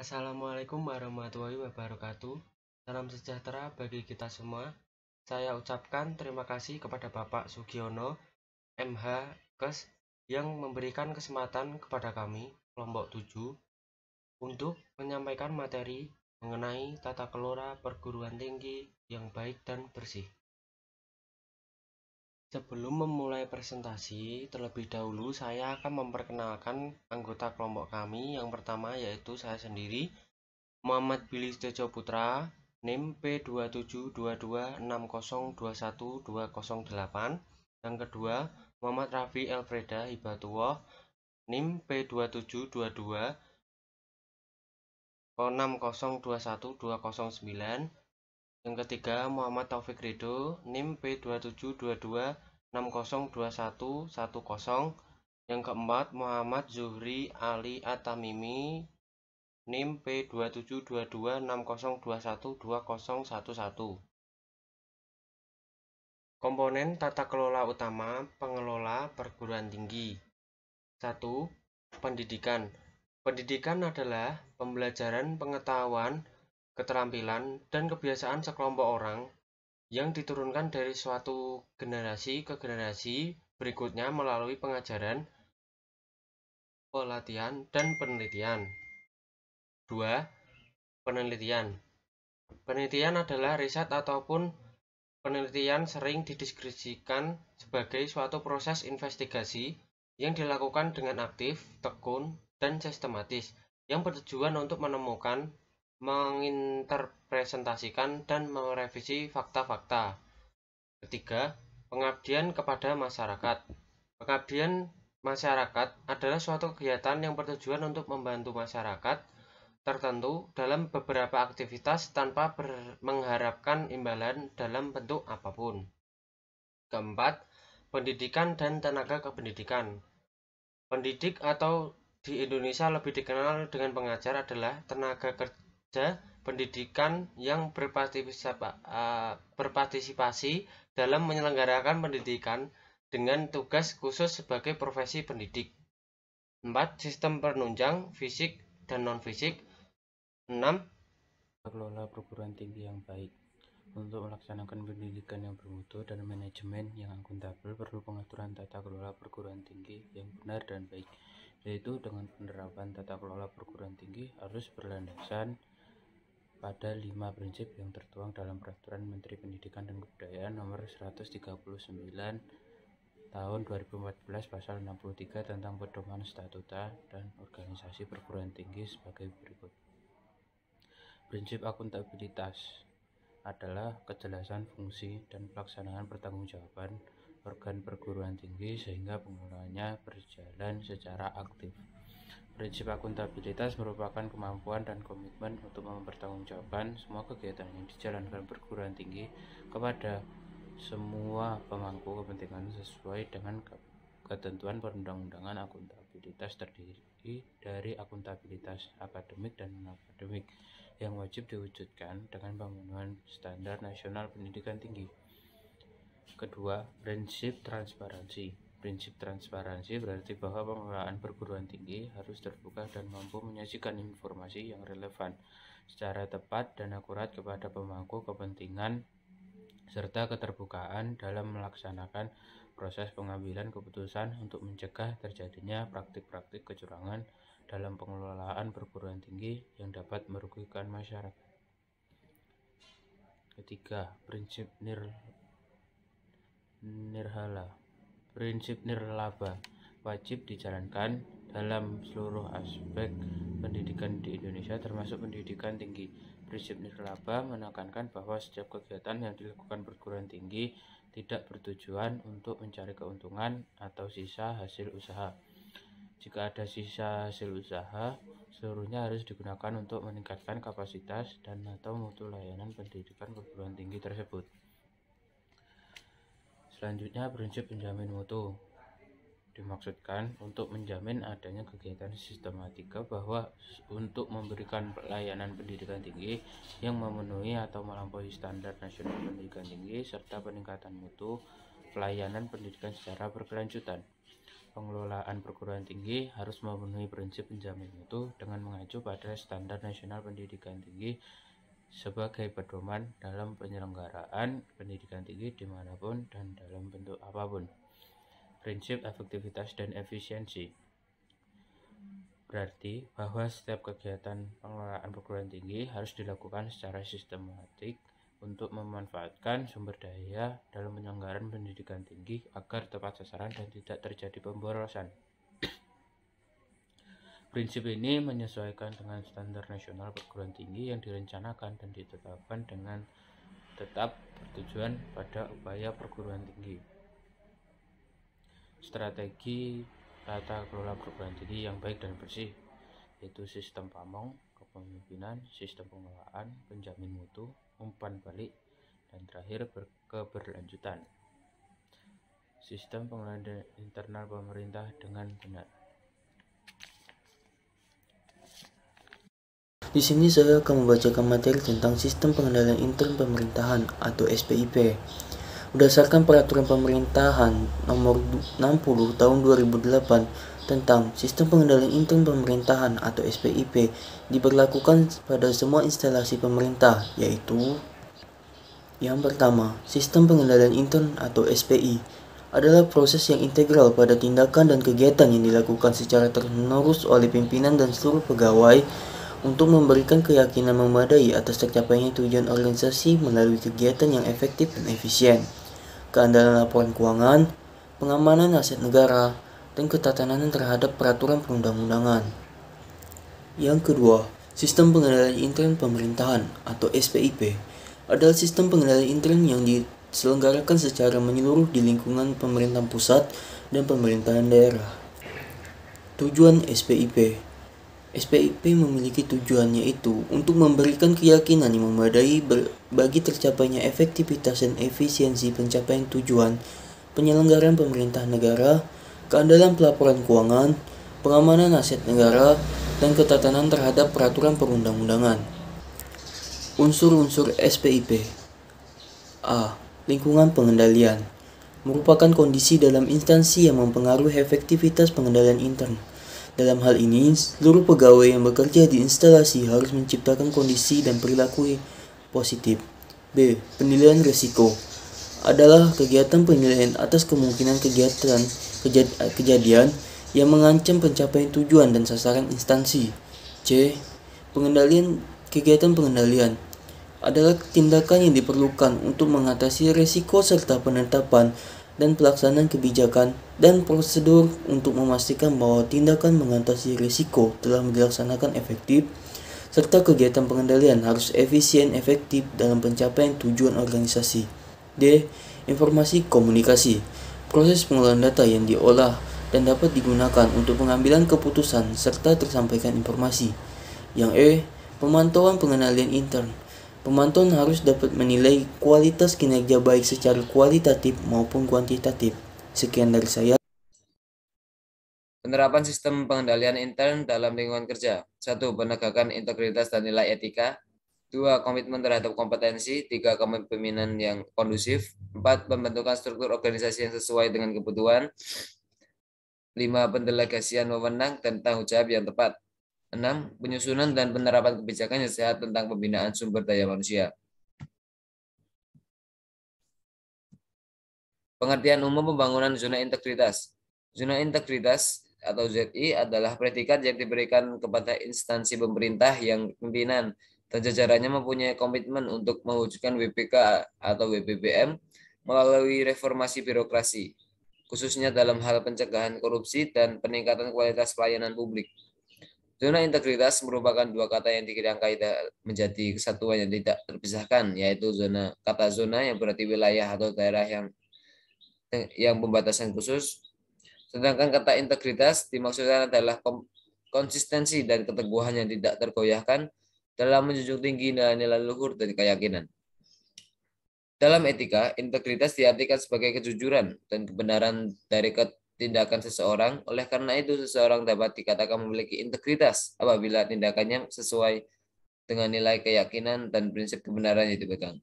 Assalamualaikum warahmatullahi wabarakatuh. Salam sejahtera bagi kita semua. Saya ucapkan terima kasih kepada Bapak Sugiono, MH, KES, yang memberikan kesempatan kepada kami, kelompok 7, untuk menyampaikan materi mengenai tata kelola perguruan tinggi yang baik dan bersih. Sebelum memulai presentasi, terlebih dahulu saya akan memperkenalkan anggota kelompok kami. Yang pertama yaitu saya sendiri, Muhammad Billy Tejo Putra, NIM P27226021208. Yang kedua, Muhammad Rafi Elfreda Hibatullah, NIM P27222 6021 yang ketiga, Muhammad Taufik Ridho, NIM P2722602110. Yang keempat, Muhammad Zuhri Ali Atamimi, NIM P272260212011. Komponen tata kelola utama pengelola perguruan tinggi. 1. Pendidikan. Pendidikan adalah pembelajaran pengetahuan keterampilan, dan kebiasaan sekelompok orang yang diturunkan dari suatu generasi ke generasi berikutnya melalui pengajaran, pelatihan, dan penelitian. 2. Penelitian Penelitian adalah riset ataupun penelitian sering dideskripsikan sebagai suatu proses investigasi yang dilakukan dengan aktif, tekun, dan sistematis yang bertujuan untuk menemukan menginterpresentasikan dan merevisi fakta-fakta. Ketiga, pengabdian kepada masyarakat. Pengabdian masyarakat adalah suatu kegiatan yang bertujuan untuk membantu masyarakat tertentu dalam beberapa aktivitas tanpa mengharapkan imbalan dalam bentuk apapun. Keempat, pendidikan dan tenaga kependidikan. Pendidik atau di Indonesia lebih dikenal dengan pengajar adalah tenaga kerja pendidikan yang eh, berpartisipasi dalam menyelenggarakan pendidikan dengan tugas khusus sebagai profesi pendidik. 4. Sistem penunjang fisik dan non-fisik. 6. Kelola perguruan tinggi yang baik. Untuk melaksanakan pendidikan yang bermutu dan manajemen yang akuntabel perlu pengaturan tata kelola perguruan tinggi yang benar dan baik, yaitu dengan penerapan tata kelola perguruan tinggi harus berlandasan pada lima prinsip yang tertuang dalam Peraturan Menteri Pendidikan dan Kebudayaan Nomor 139 Tahun 2014 Pasal 63 tentang pedoman statuta dan organisasi perguruan tinggi sebagai berikut. Prinsip akuntabilitas adalah kejelasan fungsi dan pelaksanaan pertanggungjawaban organ perguruan tinggi sehingga penggunaannya berjalan secara aktif. Prinsip akuntabilitas merupakan kemampuan dan komitmen untuk mempertanggungjawabkan semua kegiatan yang dijalankan perguruan tinggi kepada semua pemangku kepentingan sesuai dengan ketentuan perundang-undangan akuntabilitas terdiri dari akuntabilitas akademik dan non-akademik yang wajib diwujudkan dengan pemenuhan standar nasional pendidikan tinggi. Kedua, prinsip transparansi. Prinsip transparansi berarti bahwa pengelolaan perguruan tinggi harus terbuka dan mampu menyajikan informasi yang relevan secara tepat dan akurat kepada pemangku kepentingan serta keterbukaan dalam melaksanakan proses pengambilan keputusan untuk mencegah terjadinya praktik-praktik kecurangan dalam pengelolaan perguruan tinggi yang dapat merugikan masyarakat. Ketiga, prinsip nir nirhala Prinsip nirlaba wajib dijalankan dalam seluruh aspek pendidikan di Indonesia termasuk pendidikan tinggi. Prinsip nirlaba menekankan bahwa setiap kegiatan yang dilakukan perguruan tinggi tidak bertujuan untuk mencari keuntungan atau sisa hasil usaha. Jika ada sisa hasil usaha, seluruhnya harus digunakan untuk meningkatkan kapasitas dan atau mutu layanan pendidikan perguruan tinggi tersebut. Selanjutnya prinsip penjamin mutu dimaksudkan untuk menjamin adanya kegiatan sistematika bahwa untuk memberikan pelayanan pendidikan tinggi yang memenuhi atau melampaui standar nasional pendidikan tinggi serta peningkatan mutu pelayanan pendidikan secara berkelanjutan. Pengelolaan perguruan tinggi harus memenuhi prinsip penjamin mutu dengan mengacu pada standar nasional pendidikan tinggi sebagai pedoman dalam penyelenggaraan pendidikan tinggi dimanapun dan dalam bentuk apapun. Prinsip efektivitas dan efisiensi berarti bahwa setiap kegiatan pengelolaan perguruan tinggi harus dilakukan secara sistematik untuk memanfaatkan sumber daya dalam penyelenggaraan pendidikan tinggi agar tepat sasaran dan tidak terjadi pemborosan. Prinsip ini menyesuaikan dengan standar nasional perguruan tinggi yang direncanakan dan ditetapkan dengan tetap bertujuan pada upaya perguruan tinggi. Strategi tata kelola perguruan tinggi yang baik dan bersih yaitu sistem pamong, kepemimpinan, sistem pengelolaan, penjamin mutu, umpan balik, dan terakhir keberlanjutan. Sistem pengelolaan internal pemerintah dengan benar. Di sini saya akan membacakan materi tentang Sistem Pengendalian Intern Pemerintahan atau SPIP. Berdasarkan Peraturan Pemerintahan Nomor 60 Tahun 2008 tentang Sistem Pengendalian Intern Pemerintahan atau SPIP diberlakukan pada semua instalasi pemerintah, yaitu yang pertama, Sistem Pengendalian Intern atau SPI adalah proses yang integral pada tindakan dan kegiatan yang dilakukan secara terus-menerus oleh pimpinan dan seluruh pegawai untuk memberikan keyakinan memadai atas tercapainya tujuan organisasi melalui kegiatan yang efektif dan efisien, keandalan laporan keuangan, pengamanan aset negara, dan ketatanan terhadap peraturan perundang-undangan. Yang kedua, Sistem Pengendalian Intern Pemerintahan atau SPIP adalah sistem pengendalian intern yang diselenggarakan secara menyeluruh di lingkungan pemerintahan pusat dan pemerintahan daerah. Tujuan SPIP SPIP memiliki tujuannya itu untuk memberikan keyakinan yang memadai bagi tercapainya efektivitas dan efisiensi pencapaian tujuan penyelenggaraan pemerintah negara, keandalan pelaporan keuangan, pengamanan aset negara, dan ketatanan terhadap peraturan perundang-undangan. Unsur-unsur SPIP A. Lingkungan pengendalian merupakan kondisi dalam instansi yang mempengaruhi efektivitas pengendalian internal. Dalam hal ini, seluruh pegawai yang bekerja di instalasi harus menciptakan kondisi dan perilaku positif. B. Penilaian risiko adalah kegiatan penilaian atas kemungkinan kegiatan kejad, kejadian yang mengancam pencapaian tujuan dan sasaran instansi. C. Pengendalian kegiatan pengendalian adalah tindakan yang diperlukan untuk mengatasi risiko serta penetapan dan pelaksanaan kebijakan dan prosedur untuk memastikan bahwa tindakan mengatasi risiko telah dilaksanakan efektif serta kegiatan pengendalian harus efisien efektif dalam pencapaian tujuan organisasi. D. Informasi komunikasi. Proses pengelolaan data yang diolah dan dapat digunakan untuk pengambilan keputusan serta tersampaikan informasi. Yang E. Pemantauan pengendalian intern Pemantauan harus dapat menilai kualitas kinerja baik secara kualitatif maupun kuantitatif. Sekian dari saya. Penerapan sistem pengendalian intern dalam lingkungan kerja. satu Penegakan integritas dan nilai etika. dua Komitmen terhadap kompetensi. tiga Kepemimpinan yang kondusif. empat Pembentukan struktur organisasi yang sesuai dengan kebutuhan. lima Pendelegasian wewenang dan tanggung jawab yang tepat. 6. Penyusunan dan penerapan kebijakan yang sehat tentang pembinaan sumber daya manusia. Pengertian umum pembangunan zona integritas. Zona integritas atau ZI adalah predikat yang diberikan kepada instansi pemerintah yang pimpinan dan jajarannya mempunyai komitmen untuk mewujudkan WPK atau WPBM melalui reformasi birokrasi, khususnya dalam hal pencegahan korupsi dan peningkatan kualitas pelayanan publik. Zona integritas merupakan dua kata yang dirangkai menjadi kesatuan yang tidak terpisahkan, yaitu zona kata zona yang berarti wilayah atau daerah yang eh, yang pembatasan khusus. Sedangkan kata integritas dimaksudkan adalah konsistensi dan keteguhan yang tidak tergoyahkan dalam menjunjung tinggi nilai-nilai luhur dan keyakinan. Dalam etika, integritas diartikan sebagai kejujuran dan kebenaran dari tindakan seseorang. Oleh karena itu, seseorang dapat dikatakan memiliki integritas apabila tindakannya sesuai dengan nilai keyakinan dan prinsip kebenaran yang dipegang.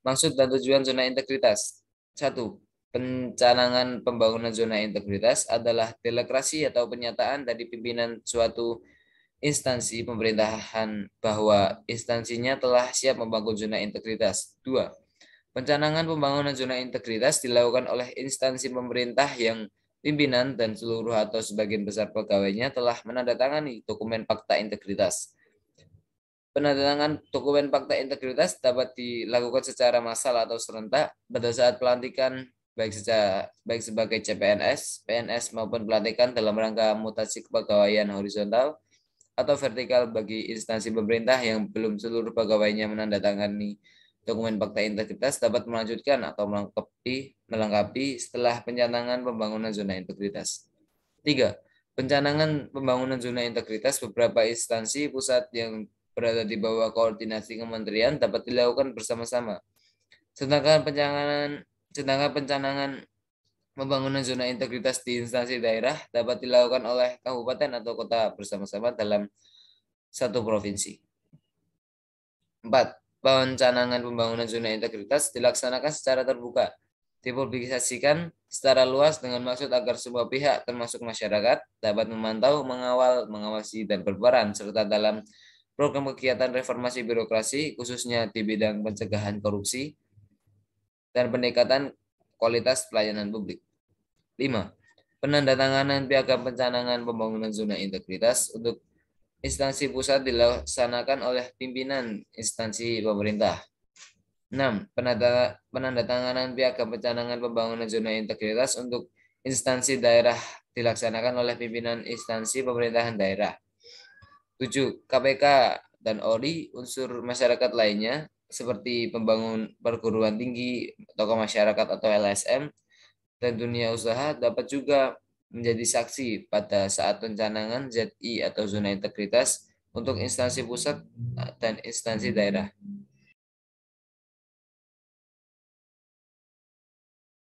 Maksud dan tujuan zona integritas. Satu, pencanangan pembangunan zona integritas adalah delegasi atau pernyataan dari pimpinan suatu instansi pemerintahan bahwa instansinya telah siap membangun zona integritas. Dua, Pencanangan pembangunan zona integritas dilakukan oleh instansi pemerintah yang pimpinan dan seluruh atau sebagian besar pegawainya telah menandatangani dokumen fakta integritas. Penandatangan dokumen fakta integritas dapat dilakukan secara massal atau serentak pada saat pelantikan baik secara baik sebagai CPNS, PNS maupun pelantikan dalam rangka mutasi kepegawaian horizontal atau vertikal bagi instansi pemerintah yang belum seluruh pegawainya menandatangani dokumen fakta integritas dapat melanjutkan atau melengkapi, melengkapi setelah pencanangan pembangunan zona integritas. Tiga, pencanangan pembangunan zona integritas beberapa instansi pusat yang berada di bawah koordinasi kementerian dapat dilakukan bersama-sama. Sedangkan pencanangan sedangkan pencanangan pembangunan zona integritas di instansi daerah dapat dilakukan oleh kabupaten atau kota bersama-sama dalam satu provinsi. Empat, pencanangan pembangunan zona integritas dilaksanakan secara terbuka, dipublikasikan secara luas dengan maksud agar semua pihak termasuk masyarakat dapat memantau, mengawal, mengawasi, dan berperan serta dalam program kegiatan reformasi birokrasi khususnya di bidang pencegahan korupsi dan peningkatan kualitas pelayanan publik. 5. Penandatanganan piagam pencanangan pembangunan zona integritas untuk instansi pusat dilaksanakan oleh pimpinan instansi pemerintah. 6. Penandatanganan piagam pencanangan pembangunan zona integritas untuk instansi daerah dilaksanakan oleh pimpinan instansi pemerintahan daerah. 7. KPK dan ORI unsur masyarakat lainnya seperti pembangun perguruan tinggi, tokoh masyarakat atau LSM, dan dunia usaha dapat juga menjadi saksi pada saat pencanangan ZI atau zona integritas untuk instansi pusat dan instansi daerah.